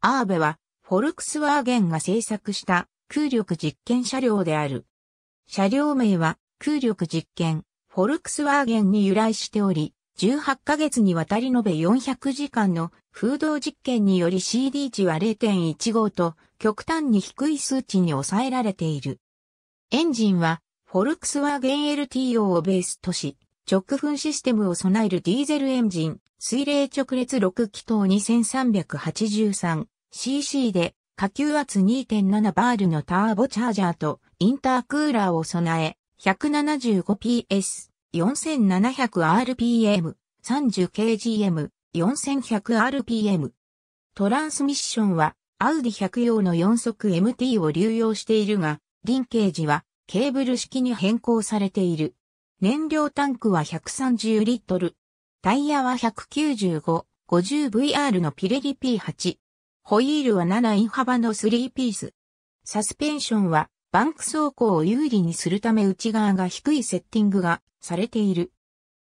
アーベは、フォルクスワーゲンが製作した空力実験車両である。車両名は、空力実験、フォルクスワーゲンに由来しており、18ヶ月にわたり延べ400時間の風洞実験により CD 値は0.15と極端に低い数値に抑えられている。エンジンはフォルクスワーゲン LTO をベースとし、直噴システムを備えるディーゼルエンジン水冷直列6気筒 2383cc で下級圧2.7バールのターボチャージャーとインタークーラーを備え 175PS、4700rpm、30kgm、4100rpm。トランスミッションはアウディ100用の4速 MT を流用しているが、リンケージはケーブル式に変更されている。燃料タンクは130リットル、タイヤは 195-50VR のピレリ P8。ホイールは7イン幅の3ピース。サスペンションはバンク走行を有利にするため内側が低いセッティングがされている。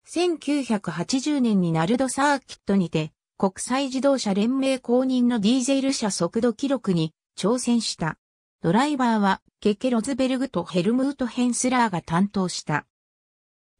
1980年にナルドサーキットにて国際自動車連盟公認のディーゼル車速度記録に挑戦した。ドライバーはケケ・ロズベルグとヘルムート・ヘンスラーが担当した。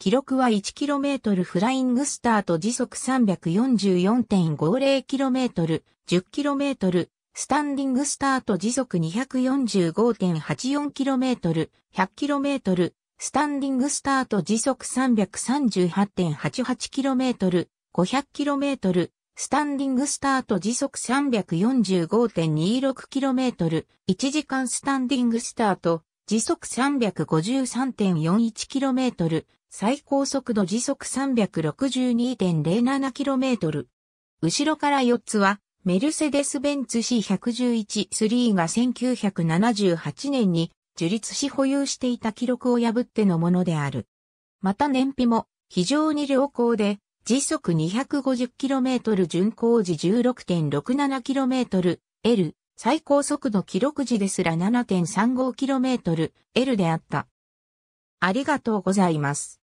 記録は 1km フライングスタート時速 344.50km、10km、スタンディングスタート時速 245.84km、100km、スタンディングスタート時速 338.88km、500km、スタンディングスタート時速 345.26km、1時間スタンディングスタート、時速 353.41km、最高速度時速 362.07km。後ろから4つは、メルセデス・ベンツ C111-3 が1978年に樹立し保有していた記録を破ってのものである。また燃費も非常に良好で、時速 250km 巡航時 16.67km L、最高速度記録時ですら 7.35km L であった。ありがとうございます。